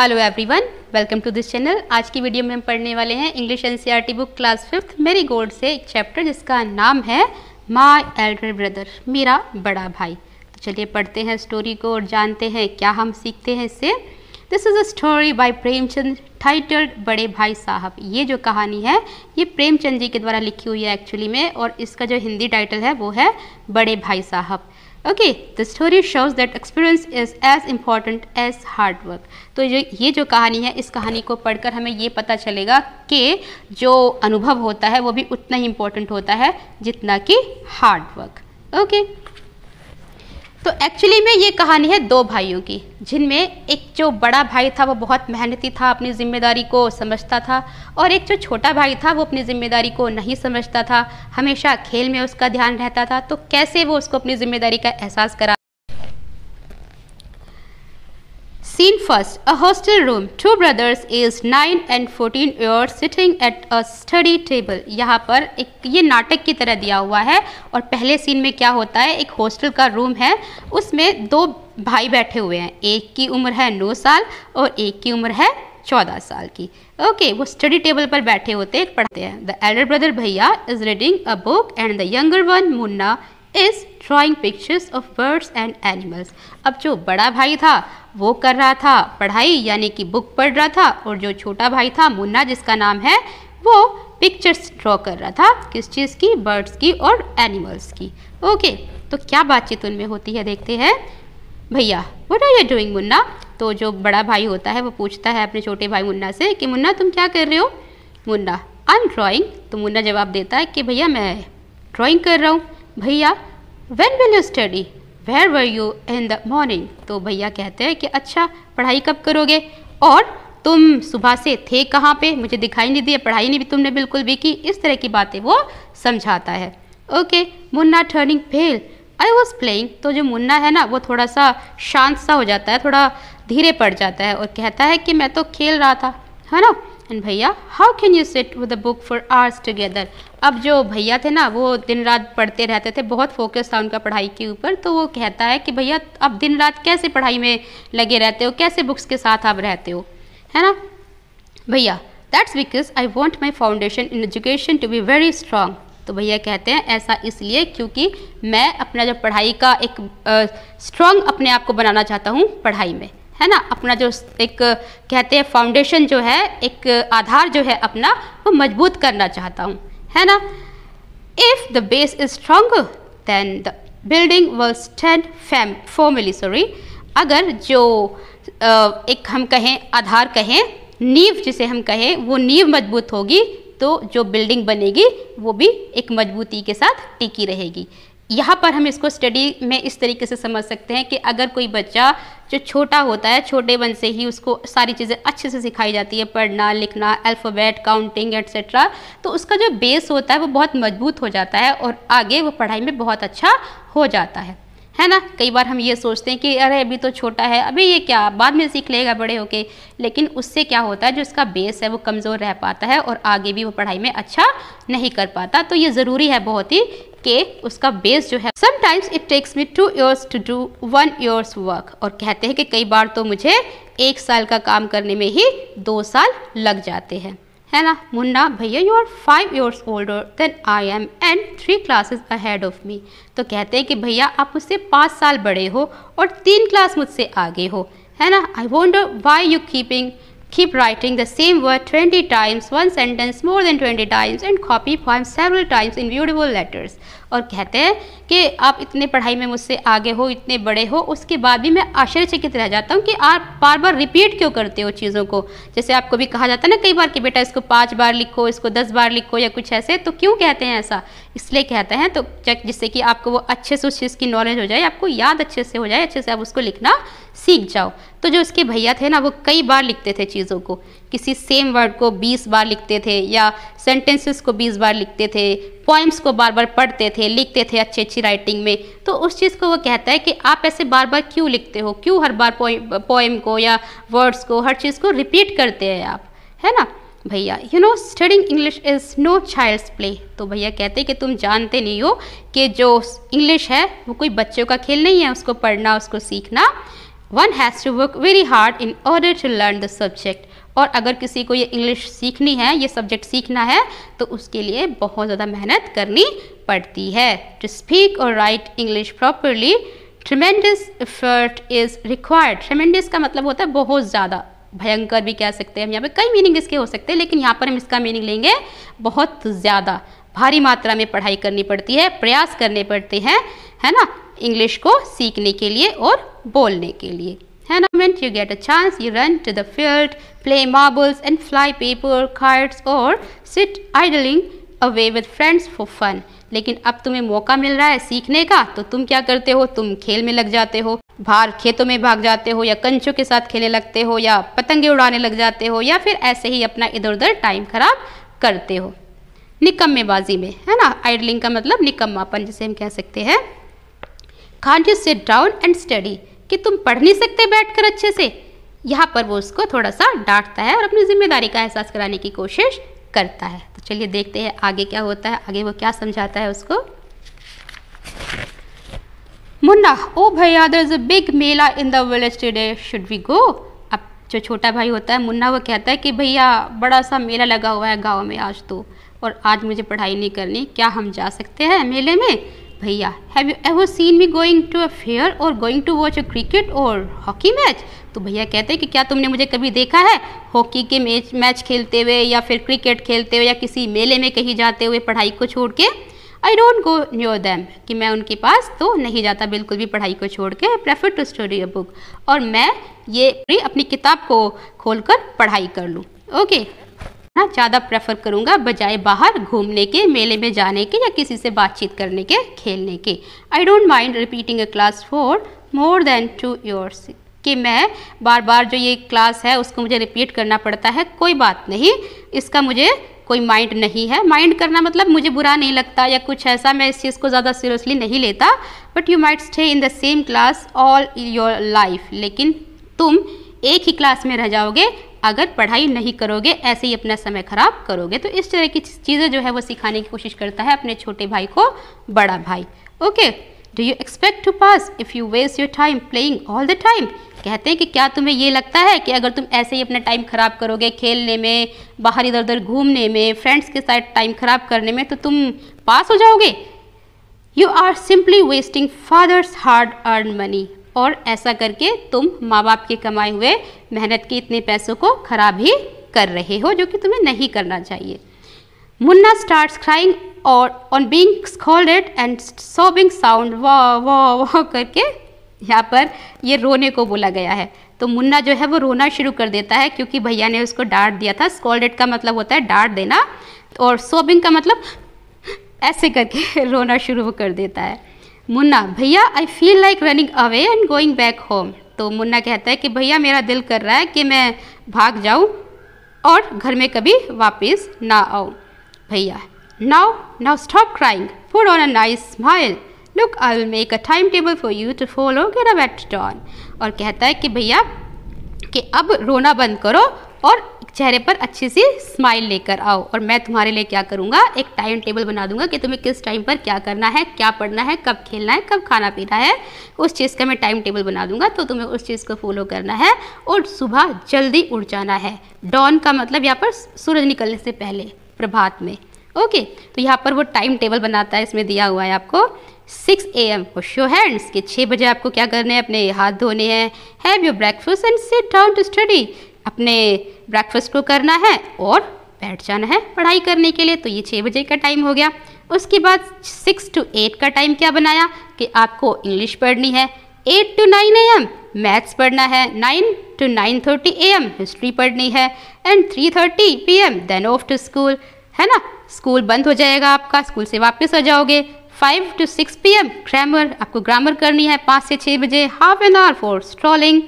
Hello everyone welcome to this channel आज की video में हम पढ़ने वाले हैं English NCERT book class fifth Marigold से एक चैप्टर जिसका नाम है माय एल्डर ब्रदर मेरा बड़ा भाई तो चलिए पढ़ते हैं स्टोरी को और जानते हैं क्या हम सीखते हैं इससे this is a story by Premchand titled Bade Bhai साहब ये जो कहानी है ये प्रेमचंद जी के द्वारा लिखी हुई है एक्चुअली में और इसका जो हिंदी टाइटल है वो है Bade Bhai Sahab okay the story shows that experience is as important as hard work तो जो ये जो कहानी है इस कहानी को पढ़कर हमें ये पता चलेगा कि जो अनुभव होता है वो भी उतना ही इम्पोर्टेंट होता है जितना कि हार्ड वर्क ओके तो एक्चुअली में ये कहानी है दो भाइयों की जिनमें एक जो बड़ा भाई था वो बहुत मेहनती था अपनी जिम्मेदारी को समझता था और एक जो छोटा भाई था वो अपनी जिम्मेदारी को नहीं समझता था हमेशा खेल में उसका ध्यान रहता था तो कैसे वो उसको अपनी जिम्मेदारी का एहसास करा Scene first, a hostel room. Two brothers aged 9 and 14 years sitting at a study table. यहाँ पर एक ये नाटक की तरह दिया हुआ है और पहले सीन में क्या होता है एक हॉस्टल का रूम है उसमें दो भाई बैठे हुए हैं एक की उम्र है नौ साल और एक की उम्र है चौदह साल की ओके okay, वो स्टडी टेबल पर बैठे होते हैं पढ़ते हैं the elder brother bhaiya is reading a book and the younger one Munna is drawing pictures of birds and animals अब जो बड़ा भाई था वो कर रहा था पढ़ाई यानी कि बुक पढ़ रहा था और जो छोटा भाई था मुन्ना जिसका नाम है वो पिक्चर्स ड्रॉ कर रहा था किस चीज़ की बर्ड्स की और एनिमल्स की ओके तो क्या बातचीत उनमें होती है देखते हैं bhaiya what are you doing Munna तो जो बड़ा भाई होता है वो पूछता है अपने छोटे भाई मुन्ना से कि मुन्ना तुम क्या कर रहे हो मुन्ना आई एम ड्राॅइंग तो मुन्ना जवाब देता है कि भैया मैं ड्राॅइंग कर रहा हूँ bhaiya when will you study where were you in the morning तो भैया कहते हैं कि अच्छा पढ़ाई कब करोगे और तुम सुबह से थे कहाँ पे मुझे दिखाई नहीं दिया पढ़ाई नहीं भी तुमने बिल्कुल भी की इस तरह की बातें वो समझाता है okay Munna turning fail I was playing तो जो मुन्ना है ना वो थोड़ा सा शांत सा हो जाता है थोड़ा धीरे पड़ जाता है और कहता है कि मैं तो खेल रहा था है ना and bhaiya how can you sit with the book for hours together अब जो भैया थे ना वो दिन रात पढ़ते रहते थे बहुत फोकस था उनका पढ़ाई के ऊपर तो वो कहता है कि भैया आप दिन रात कैसे पढ़ाई में लगे रहते हो कैसे बुक्स के साथ आप रहते हो है ना bhaiya that's because I want my foundation in education to be very strong तो भैया कहते हैं ऐसा इसलिए क्योंकि मैं अपना जो पढ़ाई का एक स्ट्रांग अपने आप को बनाना चाहता हूँ पढ़ाई में है ना अपना जो एक कहते हैं फाउंडेशन जो है एक आधार जो है अपना वो मजबूत करना चाहता हूँ है ना if the base is strong then the building will stand firm formally sorry अगर जो एक हम कहें आधार कहें नींव जिसे हम कहें वो नींव मजबूत होगी तो जो बिल्डिंग बनेगी वो भी एक मजबूती के साथ टिकी रहेगी यहाँ पर हम इसको स्टडी में इस तरीके से समझ सकते हैं कि अगर कोई बच्चा जो छोटा होता है छोटे बन से ही उसको सारी चीज़ें अच्छे से सिखाई जाती है पढ़ना लिखना अल्फ़ाबेट काउंटिंग एट्सट्रा तो उसका जो बेस होता है वो बहुत मजबूत हो जाता है और आगे वो पढ़ाई में बहुत अच्छा हो जाता है है ना कई बार हम ये सोचते हैं कि अरे अभी तो छोटा है अभी ये क्या बाद में सीख लेगा बड़े होके लेकिन उससे क्या होता है जो इसका बेस है वो कमज़ोर रह पाता है और आगे भी वो पढ़ाई में अच्छा नहीं कर पाता तो ये ज़रूरी है बहुत ही कि उसका बेस जो है sometimes it takes me two years to do one years work और कहते हैं कि कई बार तो मुझे एक साल का काम करने में ही दो साल लग जाते हैं है ना मुन्ना भैया you are five years older than I am and three classes ahead of me तो कहते हैं कि भैया आप मुझसे पाँच साल बड़े हो और तीन क्लास मुझसे आगे हो है ना I won't wonder why you keeping keep writing the same word twenty times one sentence more than twenty times and copy form several times in beautiful letters और कहते हैं कि आप इतने पढ़ाई में मुझसे आगे हो इतने बड़े हो उसके बाद भी मैं आश्चर्यचकित रह जाता हूँ कि आप बार बार रिपीट क्यों करते हो चीज़ों को जैसे आपको भी कहा जाता है ना कई बार कि बेटा इसको पाँच बार लिखो इसको दस बार लिखो या कुछ ऐसे तो क्यों कहते हैं ऐसा इसलिए कहते हैं तो जिससे कि आपको वो अच्छे से उस चीज़ की नॉलेज हो जाए आपको याद अच्छे से हो जाए अच्छे से आप उसको लिखना सीख जाओ तो जो उसके भैया थे ना वो कई बार लिखते थे चीज़ों को किसी सेम वर्ड को 20 बार लिखते थे या सेंटेंसेस को 20 बार लिखते थे पोइम्स को बार बार पढ़ते थे लिखते थे अच्छी अच्छी राइटिंग में तो उस चीज़ को वो कहता है कि आप ऐसे बार बार क्यों लिखते हो क्यों हर बार पोइम को या वर्ड्स को हर चीज़ को रिपीट करते हैं आप है ना भैया you know studying English is no child's play तो भैया कहते हैं कि तुम जानते नहीं हो कि जो इंग्लिश है वो कोई बच्चों का खेल नहीं है उसको पढ़ना उसको सीखना one has to work very hard in order to learn the subject और अगर किसी को ये इंग्लिश सीखनी है ये सब्जेक्ट सीखना है तो उसके लिए बहुत ज़्यादा मेहनत करनी पड़ती है टू स्पीक और write English properly tremendous effort is required tremendous का मतलब होता है बहुत ज़्यादा भयंकर भी कह सकते हैं हम यहाँ पे कई मीनिंग इसके हो सकते हैं लेकिन यहाँ पर हम इसका मीनिंग लेंगे बहुत ज़्यादा भारी मात्रा में पढ़ाई करनी पड़ती है प्रयास करने पड़ते हैं है ना इंग्लिश को सीखने के लिए और बोलने के लिए And the moment you get a chance, you run to the field, play marbles and fly paper, cards or sit idling away with friends for fun. लेकिन अब तुम्हें मौका मिल रहा है सीखने का तो तुम क्या करते हो तुम खेल में लग जाते हो बाहर खेतों में भाग जाते हो या कंचों के साथ खेलने लगते हो या पतंगे उड़ाने लग जाते हो या फिर ऐसे ही अपना इधर उधर टाइम खराब करते हो निकम्मेबाजी में है ना आइडलिंग का मतलब निकम्मापन जिसे हम कह सकते हैं खान you sit down and study कि तुम पढ़ नहीं सकते बैठकर अच्छे से यहाँ पर वो उसको थोड़ा सा डांटता है और अपनी जिम्मेदारी का एहसास कराने की कोशिश करता है तो चलिए देखते हैं आगे क्या होता है आगे वो क्या समझाता है उसको मुन्ना ओ भैया is a big mela in the village today should we go अब जो छोटा भाई होता है मुन्ना वो कहता है कि भैया बड़ा सा मेला लगा हुआ है गाँव में आज तो और आज मुझे पढ़ाई नहीं करनी क्या हम जा सकते हैं मेले में भैया have you ever seen me going to a fair और going to watch a cricket और हॉकी मैच तो भैया कहते हैं कि क्या तुमने मुझे कभी देखा है हॉकी के मैच मैच खेलते हुए या फिर क्रिकेट खेलते हुए या किसी मेले में कहीं जाते हुए पढ़ाई को छोड़ के आई डोंट गो न्यो दैम कि मैं उनके पास तो नहीं जाता बिल्कुल भी पढ़ाई को छोड़ के I prefer to study a book और मैं ये अपनी किताब को खोल कर पढ़ाई कर लूँ ओके okay. ना ज़्यादा प्रेफर करूँगा बजाय बाहर घूमने के मेले में जाने के या किसी से बातचीत करने के खेलने के I don't mind repeating a class for more than two years कि मैं बार बार जो ये क्लास है उसको मुझे रिपीट करना पड़ता है कोई बात नहीं इसका मुझे कोई माइंड नहीं है माइंड करना मतलब मुझे बुरा नहीं लगता या कुछ ऐसा मैं इस चीज़ को ज़्यादा सीरियसली नहीं लेता but you might stay in the same class all your life लेकिन तुम एक ही क्लास में रह जाओगे अगर पढ़ाई नहीं करोगे ऐसे ही अपना समय ख़राब करोगे तो इस तरह की चीज़ें जो है वो सिखाने की कोशिश करता है अपने छोटे भाई को बड़ा भाई okay do you expect to pass if you waste your time playing all the time कहते हैं कि क्या तुम्हें ये लगता है कि अगर तुम ऐसे ही अपना टाइम ख़राब करोगे खेलने में बाहर इधर उधर घूमने में फ्रेंड्स के साथ टाइम ख़राब करने में तो तुम पास हो जाओगे you are simply wasting father's hard earn money और ऐसा करके तुम माँ बाप के कमाए हुए मेहनत के इतने पैसों को खराब ही कर रहे हो जो कि तुम्हें नहीं करना चाहिए मुन्ना स्टार्ट क्राइंग और on being scolded and sobbing sound वाह वाह वाह करके यहाँ पर ये रोने को बोला गया है तो मुन्ना जो है वो रोना शुरू कर देता है क्योंकि भैया ने उसको डांट दिया था स्कॉल्डेड का मतलब होता है डांट देना और सोबिंग का मतलब ऐसे करके रोना शुरू कर देता है मुन्ना भैया I feel like running away and going back home तो मुन्ना कहता है कि भैया मेरा दिल कर रहा है कि मैं भाग जाऊँ और घर में कभी वापस ना आऊँ भैया now now stop crying put on a nice smile look I will make a time table for you to follow get up at dawn और कहता है कि भैया कि अब रोना बंद करो और चेहरे पर अच्छी सी स्माइल लेकर आओ और मैं तुम्हारे लिए क्या करूँगा एक टाइम टेबल बना दूंगा कि तुम्हें किस टाइम पर क्या करना है क्या पढ़ना है कब खेलना है कब खाना पीना है उस चीज़ का मैं टाइम टेबल बना दूंगा तो तुम्हें उस चीज़ को फॉलो करना है और सुबह जल्दी उठ जाना है डॉन का मतलब यहाँ पर सूरज निकलने से पहले प्रभात में ओके तो यहाँ पर वो टाइम टेबल बनाता है इसमें दिया हुआ है आपको सिक्स ए एम और शो हैंड्स के छः बजे आपको क्या करने हैं अपने हाथ धोने हैं have your breakfast and sit down to study अपने ब्रेकफास्ट को करना है और बैठ जाना है पढ़ाई करने के लिए तो ये छः बजे का टाइम हो गया उसके बाद सिक्स टू एट का टाइम क्या बनाया कि आपको इंग्लिश पढ़नी है eight to nine A M maths पढ़ना है nine to nine thirty A M history पढ़नी है and three thirty P M then off to school है ना स्कूल बंद हो जाएगा आपका स्कूल से वापस आ जाओगे five to six P M grammar आपको ग्रामर करनी है पाँच से छः बजे half an hour for strolling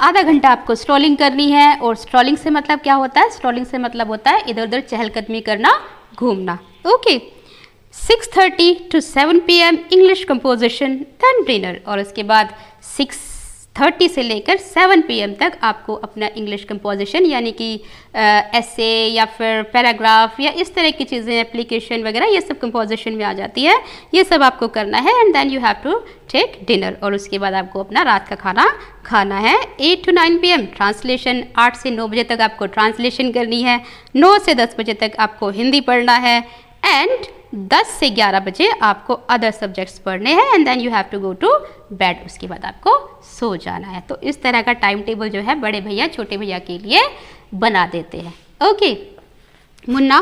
आधा घंटा आपको स्ट्रॉलिंग करनी है और स्ट्रॉलिंग से मतलब क्या होता है स्ट्रॉलिंग से मतलब होता है इधर उधर चहलकदमी करना घूमना okay six thirty to seven P M English composition then dinner और उसके बाद सिक्स थर्टी से लेकर सेवन पीएम तक आपको अपना इंग्लिश कंपोजिशन यानी कि एसे या फिर पैराग्राफ या इस तरह की चीज़ें एप्लीकेशन वगैरह ये सब कंपोजिशन में आ जाती है ये सब आपको करना है and then you have to take dinner और उसके बाद आपको अपना रात का खाना खाना है 8 टू 9 पीएम ट्रांसलेशन 8 से 9 बजे तक आपको ट्रांसलेशन करनी है 9 से 10 बजे तक आपको हिंदी पढ़ना है एंड 10 से 11 बजे आपको अदर सब्जेक्ट्स पढ़ने हैं and then you have to go to bed उसके बाद आपको सो जाना है तो इस तरह का टाइम टेबल जो है बड़े भैया छोटे भैया के लिए बना देते हैं okay Munna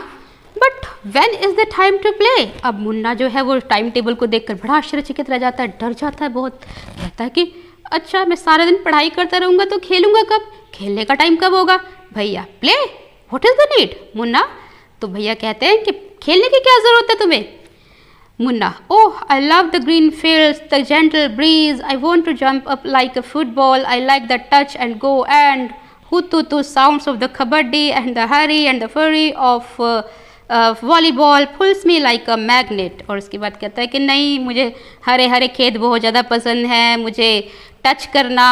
but when is the time to play अब मुन्ना जो है वो टाइम टेबल को देखकर बड़ा आश्चर्यचकित रह जाता है डर जाता है बहुत कहता है कि अच्छा मैं सारा दिन पढ़ाई करता रहूँगा तो खेलूंगा कब खेलने का टाइम कब होगा भैया play what is the need Munna तो भैया कहते हैं कि खेलने की क्या ज़रूरत है तुम्हें Munna oh I love the green field the gentle breeze I want to jump up like a football I like the touch and go and sound of the kabaddi and the hurry and the fury of volleyball pulls uh, like a magnet और उसके बाद कहता है कि नहीं मुझे हरे हरे खेत बहुत ज़्यादा पसंद है मुझे टच करना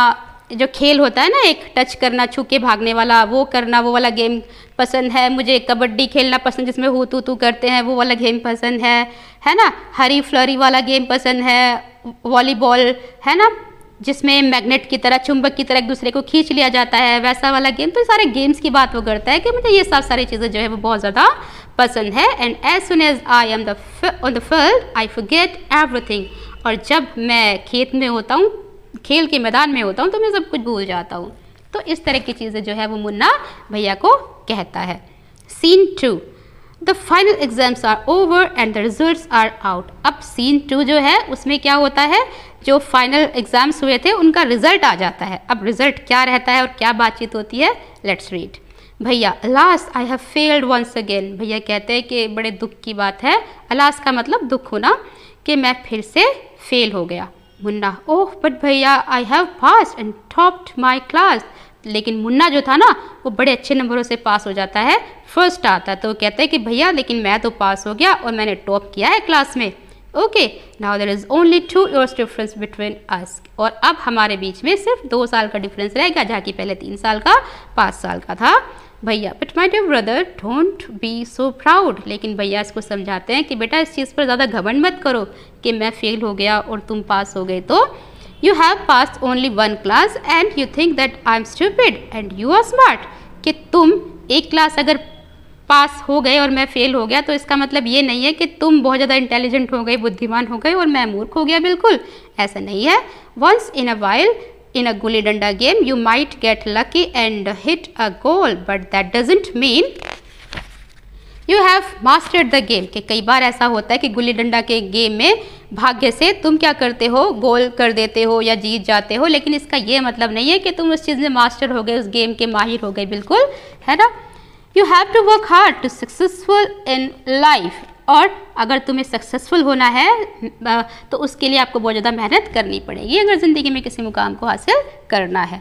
जो खेल होता है ना एक टच करना छू के भागने वाला वो करना वो वाला गेम पसंद है मुझे कबड्डी खेलना पसंद जिसमें हो तू तू करते हैं वो वाला गेम पसंद है है ना हरी फ्लरी वाला गेम पसंद है वॉलीबॉल है ना जिसमें मैग्नेट की तरह चुंबक की तरह एक दूसरे को खींच लिया जाता है वैसा वाला गेम तो सारे गेम्स की बात वो करता है कि मुझे ये सब सारी चीज़ें जो है वो बहुत ज़्यादा पसंद है and as soon as I am the on the field I forget everything और जब मैं खेत में होता हूँ खेल के मैदान में होता हूँ तो मैं सब कुछ भूल जाता हूँ तो इस तरह की चीज़ें जो है वो मुन्ना भैया को कहता है scene two the final exams are over and the result are out अब सीन टू जो है उसमें क्या होता है जो फाइनल एग्ज़ाम्स हुए थे उनका रिजल्ट आ जाता है अब रिजल्ट क्या रहता है और क्या बातचीत होती है लेट्स रीड भैया alas I have failed once again भैया कहते हैं कि बड़े दुख की बात है अलास का मतलब दुख होना कि मैं फिर से फेल हो गया मुन्ना ओह बट भैया I have pass and topped my class लेकिन मुन्ना जो था ना वो बड़े अच्छे नंबरों से पास हो जाता है फर्स्ट आता है तो कहता है कि भैया लेकिन मैं तो पास हो गया और मैंने टॉप किया है क्लास में okay now there is only two years difference between us और अब हमारे बीच में सिर्फ दो साल का डिफरेंस रहेगा जहाँ कि पहले तीन साल का पाँच साल का था भैया but my dear brother don't be so proud लेकिन भैया इसको समझाते हैं कि बेटा इस चीज़ पर ज़्यादा घबन मत करो कि मैं फेल हो गया और तुम पास हो गए तो you have pass only one class and you think that I am stupid and you are smart कि तुम एक क्लास अगर पास हो गए और मैं फेल हो गया तो इसका मतलब ये नहीं है कि तुम बहुत ज़्यादा इंटेलिजेंट हो गए बुद्धिमान हो गए और मैं मूर्ख हो गया बिल्कुल ऐसा नहीं है once in a while in a gulli danda game you might get lucky and hit a goal but that doesn't mean you have mastered the game कि कई बार ऐसा होता है कि गुल्ली डंडा के गेम में भाग्य से तुम क्या करते हो गोल कर देते हो या जीत जाते हो लेकिन इसका यह मतलब नहीं है कि तुम उस चीज़ में मास्टर हो गए उस गेम के माहिर हो गए बिल्कुल है ना you have to work hard to successful in life और अगर तुम्हें सक्सेसफुल होना है तो उसके लिए आपको बहुत ज़्यादा मेहनत करनी पड़ेगी अगर ज़िंदगी में किसी मुकाम को हासिल करना है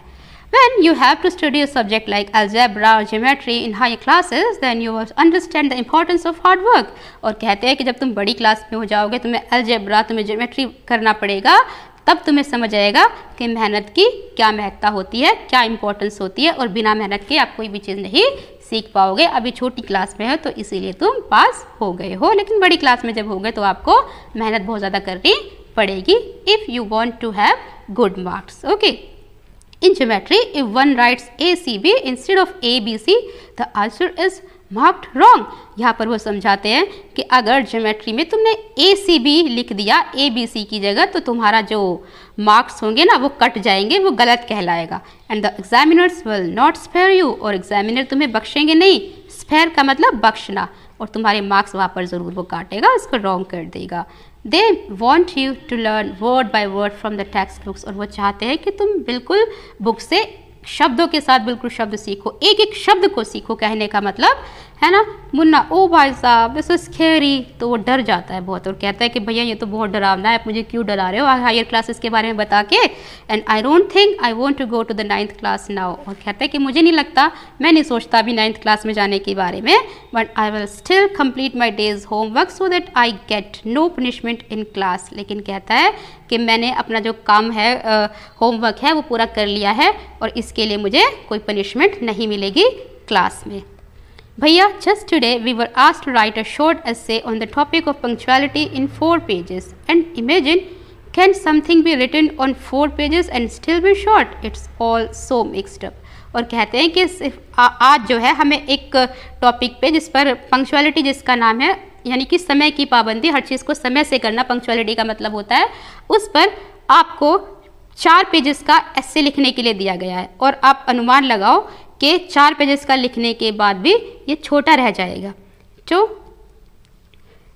then you have to study subject like like algebra in high classes then classes, understand the importance of hard work और कहते हैं कि जब तुम बड़ी क्लास में हो जाओगे तुम्हें अल्जैब्रा तुम्हें जोमेट्री करना पड़ेगा तब तुम्हें समझ आएगा कि मेहनत की क्या महत्ता होती है क्या इंपॉर्टेंस होती है और बिना मेहनत के आप कोई भी चीज़ नहीं सीख पाओगे अभी छोटी क्लास में हो तो इसीलिए तुम पास हो गए हो लेकिन बड़ी क्लास में जब हो गए तो आपको मेहनत बहुत ज़्यादा करनी पड़ेगी if you want to have good marks okay in if one writes A C B instead of A B C the answer is marked wrong यहाँ पर वो समझाते हैं कि अगर ज्योमेट्री में तुमने ए सी बी लिख दिया ए बी सी की जगह तो तुम्हारा जो मार्क्स होंगे ना वो कट जाएंगे वो गलत कहलाएगा and the examiners will not spare you और एग्जामिनर तुम्हें बख्शेंगे नहीं स्पेयर का मतलब बख्शना और तुम्हारे मार्क्स वहाँ पर ज़रूर वो काटेगा उसको रॉन्ग कर देगा they want you to learn word by word from the text books और वो चाहते हैं कि तुम बिल्कुल बुक से शब्दों के साथ बिल्कुल शब्द सीखो एक एक शब्द को सीखो कहने का मतलब है ना मुन्ना ओ भाई साहब दिस इज खेरी तो वो डर जाता है बहुत और कहता है कि भैया ये तो बहुत डरावना है आप मुझे क्यों डरा रहे हो हायर क्लासेस के बारे में बता के and I don't think I want to go to the ninth class now और कहता है कि मुझे नहीं लगता मैं नहीं सोचता अभी नाइन्थ क्लास में जाने के बारे में but I will still complete my day's homework so that I get no punishment in class लेकिन कहता है कि मैंने अपना जो काम है होमवर्क है वो पूरा कर लिया है और इसके लिए मुझे कोई पनिशमेंट नहीं मिलेगी क्लास में भैया just today we were asked to write a short essay on the topic of punctuality in four pages and imagine can something be written on four pages and still be short it's all so mixed up और कहते हैं कि सिर्फ आज जो है हमें एक टॉपिक पे जिस पर पंक्चुअलिटी जिसका नाम है यानी कि समय की पाबंदी हर चीज़ को समय से करना पंक्चुअलिटी का मतलब होता है उस पर आपको चार पेजेस का ऐसे लिखने के लिए दिया गया है और आप अनुमान लगाओ कि चार पेजेस का लिखने के बाद भी ये छोटा रह जाएगा तो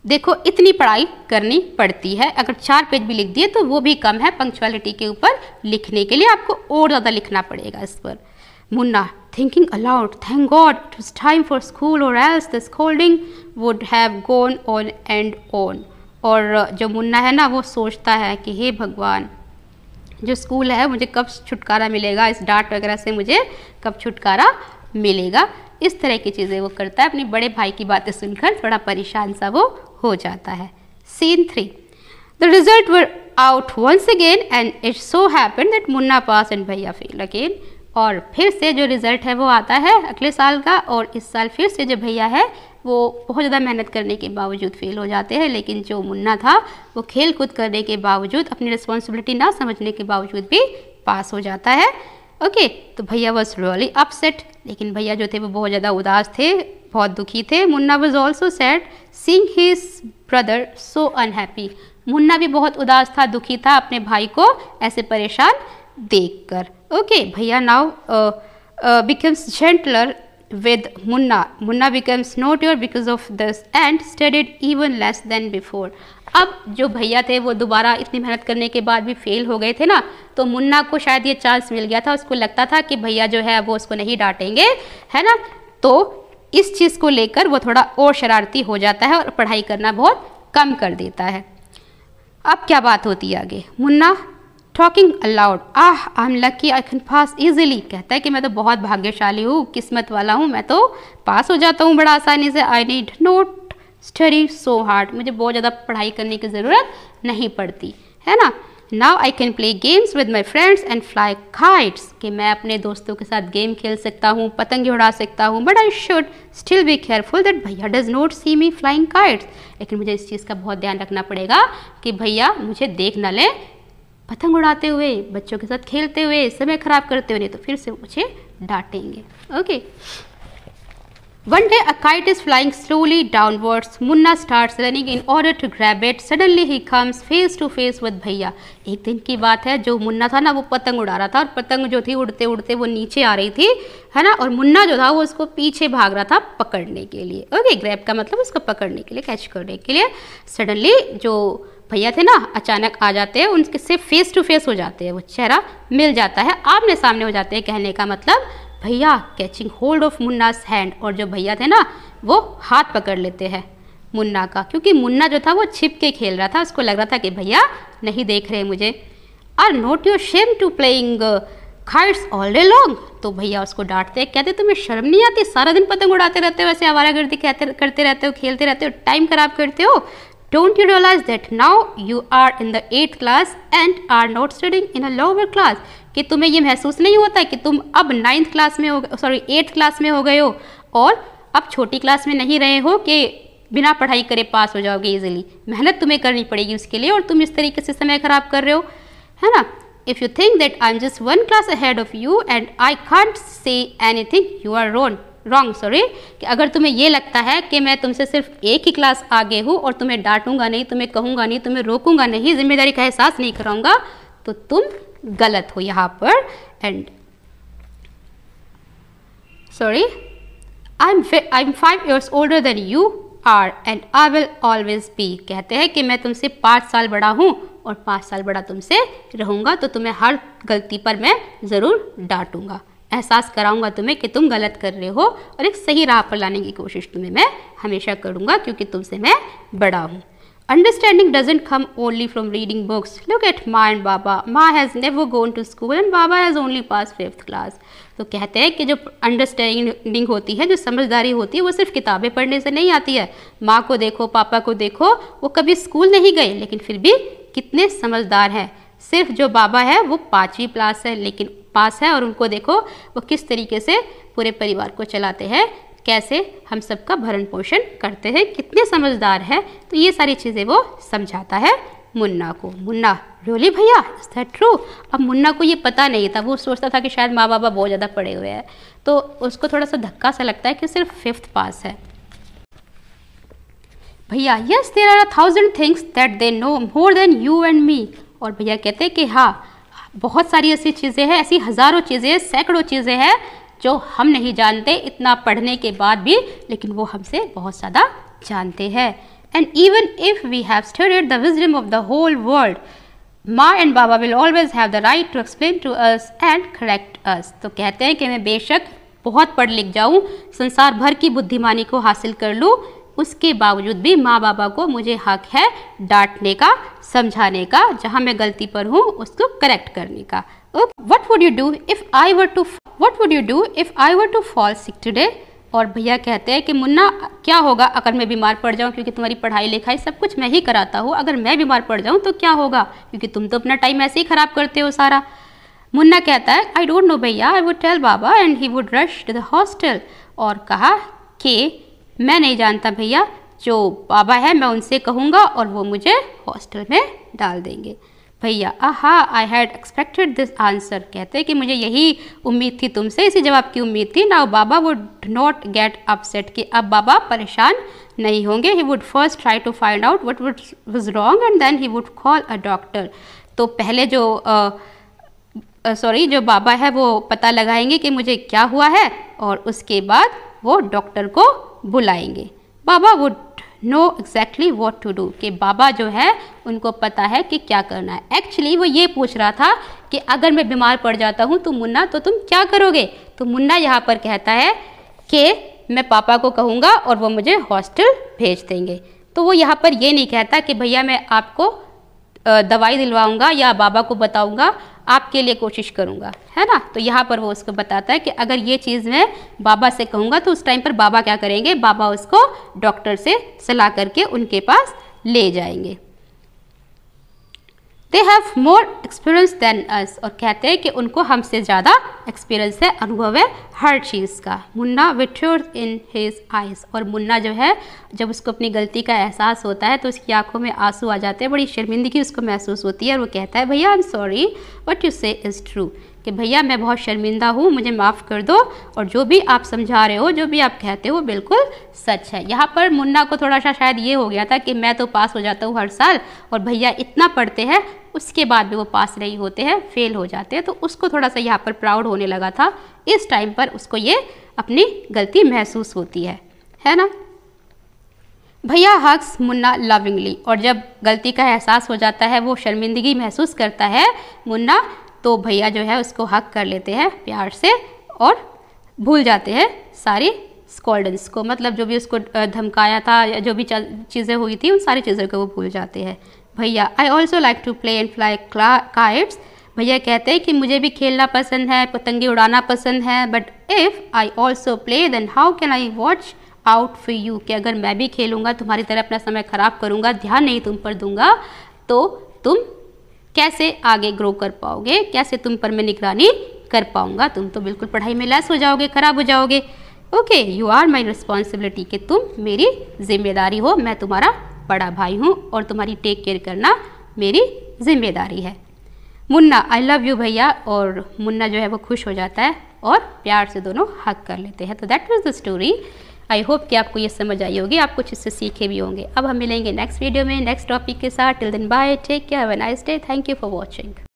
देखो इतनी पढ़ाई करनी पड़ती है अगर चार पेज भी लिख दिए तो वो भी कम है पंक्चुअलिटी के ऊपर लिखने के लिए आपको और ज़्यादा लिखना पड़ेगा इस पर Munna thinking aloud, thank God it was time for school or else the scolding would have gone on and on. और uh, जो मुन्ना है ना वो सोचता है कि हे भगवान जो स्कूल है मुझे कब छुटकारा मिलेगा इस डांट वगैरह से मुझे कब छुटकारा मिलेगा इस तरह की चीज़ें वो करता है अपने बड़े भाई की बातें सुनकर थोड़ा परेशान सा वो हो जाता है scene three the result were out once again and it so happen that Munna pass and bhaiya fail again और फिर से जो रिज़ल्ट है वो आता है अगले साल का और इस साल फिर से जो भैया है वो बहुत ज़्यादा मेहनत करने के बावजूद फेल हो जाते हैं लेकिन जो मुन्ना था वो खेल कूद करने के बावजूद अपनी रिस्पॉन्सिबिलिटी ना समझने के बावजूद भी पास हो जाता है ओके तो भैया वॉज रियली अपसेट लेकिन भैया जो थे वो बहुत ज़्यादा उदास थे बहुत दुखी थे Munna was also sad seeing his brother so unhappy Munna भी बहुत उदास था दुखी था अपने भाई को ऐसे परेशान देख कर Okay, Bhaiya now uh, uh, becomes gentler with Munna. Munna becomes naughtier because of this and studied even less than before. अब जो भैया थे वो दोबारा इतनी मेहनत करने के बाद भी फेल हो गए थे ना तो मुन्ना को शायद ये चांस मिल गया था उसको लगता था कि भैया जो है वो उसको नहीं डांटेंगे है ना तो इस चीज़ को लेकर वो थोड़ा और शरारती हो जाता है और पढ़ाई करना बहुत कम कर देता है अब क्या बात होती है आगे Munna talking aloud ah I am lucky I can pass easily कहता है कि मैं तो बहुत भाग्यशाली हूँ किस्मत वाला हूँ मैं तो पास हो जाता हूँ बड़ा आसानी से I need not study so hard मुझे बहुत ज़्यादा पढ़ाई करने की ज़रूरत नहीं पड़ती है ना now I can play games with my friends and fly kites कि मैं अपने दोस्तों के साथ गेम खेल सकता हूँ पतंग उड़ा सकता हूँ but I should still be careful that bhaiya does not see me flying kites लेकिन मुझे इस चीज़ का बहुत ध्यान रखना पड़ेगा कि भैया मुझे देख ना लें पतंग उड़ाते हुए बच्चों के साथ खेलते हुए समय खराब करते हुए नहीं तो फिर से मुझे डांटेंगे okay one day a kite is flying slowly downwards. Munna starts running in order to grab it. Suddenly he comes face to face with भैया एक दिन की बात है जो मुन्ना था ना वो पतंग उड़ा रहा था और पतंग जो थी उड़ते उड़ते वो नीचे आ रही थी है ना और मुन्ना जो था वो उसको पीछे भाग रहा था पकड़ने के लिए ओके okay, ग्रैब का मतलब उसको पकड़ने के लिए कैच करने के लिए सडनली जो भैया थे ना अचानक आ जाते हैं उनके से फेस टू फेस हो जाते हैं वो चेहरा मिल जाता है आमने सामने हो जाते हैं कहने का मतलब भैया catching hold of Munna's hand और जो भैया थे ना वो हाथ पकड़ लेते हैं मुन्ना का क्योंकि मुन्ना जो था वो छिप के खेल रहा था उसको लग रहा था कि भैया नहीं देख रहे मुझे are not your shame to playing kites all day long तो भैया उसको डांटते हैं कहते तुम्हें शर्म नहीं आती सारा दिन पतंग उड़ाते रहते हो वैसे हमारा गर्दी कहते करते रहते हो खेलते रहते हो टाइम खराब करते हो Don't you realize that now you are in the eighth class and are not studying in a lower class? कि तुम्हें ये महसूस नहीं होता कि तुम अब नाइन्थ क्लास में हो सॉरी एट्थ क्लास में हो गए हो और अब छोटी क्लास में नहीं रहे हो कि बिना पढ़ाई करे पास हो जाओगे ईजिली मेहनत तुम्हें करनी पड़ेगी उसके लिए और तुम इस तरीके से समय ख़राब कर रहे हो है ना if you think that I am just one class ahead of you and I can't say anything you are wrong wrong sorry कि अगर तुम्हें ये लगता है कि मैं तुमसे सिर्फ एक ही क्लास आगे हूँ और तुम्हें डांटूंगा नहीं तुम्हें कहूँगा नहीं तुम्हें रोकूंगा नहीं जिम्मेदारी का एहसास नहीं कराऊंगा तो तुम गलत हो यहाँ पर and sorry I am I am five years older than you are and I will always be कहते हैं कि मैं तुमसे पाँच साल बड़ा हूँ और पाँच साल बड़ा तुमसे रहूँगा तो तुम्हें हर गलती पर मैं ज़रूर डांटूंगा एहसास कराऊंगा तुम्हें कि तुम गलत कर रहे हो और एक सही राह पर लाने की कोशिश तुम्हें मैं हमेशा करूँगा क्योंकि तुमसे मैं बड़ा हूँ understanding doesn't come only from reading books Look at Ma and Baba Ma has never gone to school and Baba has only pass fifth class तो कहते हैं कि जो अंडरस्टैंडिंग होती है जो समझदारी होती है वो सिर्फ किताबें पढ़ने से नहीं आती है माँ को देखो पापा को देखो वो कभी स्कूल नहीं गए लेकिन फिर भी कितने समझदार हैं सिर्फ जो बाबा है वो पाँचवीं क्लास है लेकिन पास है और उनको देखो वो किस तरीके से पूरे परिवार को चलाते हैं कैसे हम सबका भरण पोषण करते हैं कितने समझदार हैं तो ये सारी चीज़ें वो समझाता है मुन्ना को मुन्ना रोली भैया इज दैट ट्रू अब मुन्ना को ये पता नहीं था वो सोचता था कि शायद माँ बाबा बहुत ज़्यादा पड़े हुए हैं तो उसको थोड़ा सा धक्का सा लगता है कि सिर्फ फिफ्थ पास है भैया yes there are a thousand things that they know more than you and me और भैया कहते हैं कि हाँ बहुत सारी ऐसी चीज़ें हैं ऐसी हज़ारों चीज़ें सैकड़ों चीज़ें हैं जो हम नहीं जानते इतना पढ़ने के बाद भी लेकिन वो हमसे बहुत ज़्यादा जानते हैं and even if we have studied the wisdom of the whole world Ma and Baba will always have the right to explain to us and correct us तो कहते हैं कि मैं बेशक बहुत पढ़ लिख जाऊँ संसार भर की बुद्धिमानी को हासिल कर लूँ उसके बावजूद भी माँ बाबा को मुझे हक है डांटने का समझाने का जहाँ मैं गलती पर हूँ उसको करेक्ट करने का okay what would you do if I were to what would you do if I were to fall sick today और भैया कहते हैं कि मुन्ना क्या होगा अगर मैं बीमार पड़ जाऊँ क्योंकि तुम्हारी पढ़ाई लिखाई सब कुछ मैं ही कराता हूँ अगर मैं बीमार पड़ जाऊँ तो क्या होगा क्योंकि तुम तो अपना टाइम ऐसे ही ख़राब करते हो सारा मुन्ना कहता है आई डोंट नो भैया I would tell Baba and he would rush to the hostel और कहा कि मैं नहीं जानता भैया जो बाबा है मैं उनसे कहूँगा और वो मुझे हॉस्टल में डाल देंगे भैया aha I had expected this answer कहते हैं कि मुझे यही उम्मीद थी तुमसे इसी जवाब की उम्मीद थी now Baba would not get upset कि अब बाबा परेशान नहीं होंगे he would first try to find out what would was wrong and then he would call a doctor तो पहले जो सॉरी जो बाबा है वो पता लगाएंगे कि मुझे क्या हुआ है और उसके बाद वो डॉक्टर को बुलाएंगे Baba would know exactly what to do कि बाबा जो है उनको पता है कि क्या करना है एक्चुअली वो ये पूछ रहा था कि अगर मैं बीमार पड़ जाता हूँ तो मुन्ना तो तुम क्या करोगे तो मुन्ना यहाँ पर कहता है कि मैं पापा को कहूँगा और वो मुझे हॉस्टल भेज देंगे तो वो यहाँ पर ये नहीं कहता कि भैया मैं आपको दवाई दिलवाऊँगा या बाबा को बताऊँगा आपके लिए कोशिश करूँगा है ना तो यहाँ पर वो उसको बताता है कि अगर ये चीज़ मैं बाबा से कहूँगा तो उस टाइम पर बाबा क्या करेंगे बाबा उसको डॉक्टर से सलाह करके उनके पास ले जाएंगे they have more experience than us और कहते हैं कि उनको हमसे ज़्यादा एक्सपीरियंस है अनुभव है हर चीज़ का मुन्ना विट्योर इन हिज आइज और मुन्ना जो है जब उसको अपनी गलती का एहसास होता है तो उसकी आंखों में आंसू आ जाते हैं बड़ी शर्मिंदगी उसको महसूस होती है और वो कहता है भैया I am sorry what you say is true कि भैया मैं बहुत शर्मिंदा हूँ मुझे माफ़ कर दो और जो भी आप समझा रहे हो जो भी आप कहते हो बिल्कुल सच है यहाँ पर मुन्ना को थोड़ा सा शायद ये हो गया था कि मैं तो पास हो जाता हूँ हर साल और भैया इतना पढ़ते हैं उसके बाद भी वो पास नहीं होते हैं फेल हो जाते हैं तो उसको थोड़ा सा यहाँ पर प्राउड होने लगा था इस टाइम पर उसको ये अपनी गलती महसूस होती है है ना भैया हक्स मुन्ना लविंगली और जब गलती का एहसास हो जाता है वो शर्मिंदगी महसूस करता है मुन्ना तो भैया जो है उसको हक कर लेते हैं प्यार से और भूल जाते हैं सारी स्कॉल्डन्स को मतलब जो भी उसको धमकाया था या जो भी चीज़ें हुई थी उन सारी चीज़ों को वो भूल जाते हैं भैया I also like to play and fly kites भैया कहते हैं कि मुझे भी खेलना पसंद है पतंगे उड़ाना पसंद है but if I also play then how can I watch out for you कि अगर मैं भी खेलूँगा तुम्हारी तरह अपना समय ख़राब करूँगा ध्यान नहीं तुम पर दूंगा तो तुम कैसे आगे ग्रो कर पाओगे कैसे तुम पर मैं निगरानी कर पाऊंगा तुम तो बिल्कुल पढ़ाई में लैस हो जाओगे खराब हो जाओगे okay you are my responsibility कि तुम मेरी जिम्मेदारी हो मैं तुम्हारा बड़ा भाई हूँ और तुम्हारी टेक केयर करना मेरी जिम्मेदारी है मुन्ना आई लव यू भैया और मुन्ना जो है वो खुश हो जाता है और प्यार से दोनों हक कर लेते हैं तो that was the story I hope कि आपको ये समझ आई होगी आप कुछ इससे सीखे भी होंगे अब हम मिलेंगे नेक्स्ट वीडियो में नेक्स्ट टॉपिक के साथ till then bye take care have nice day thank you for watching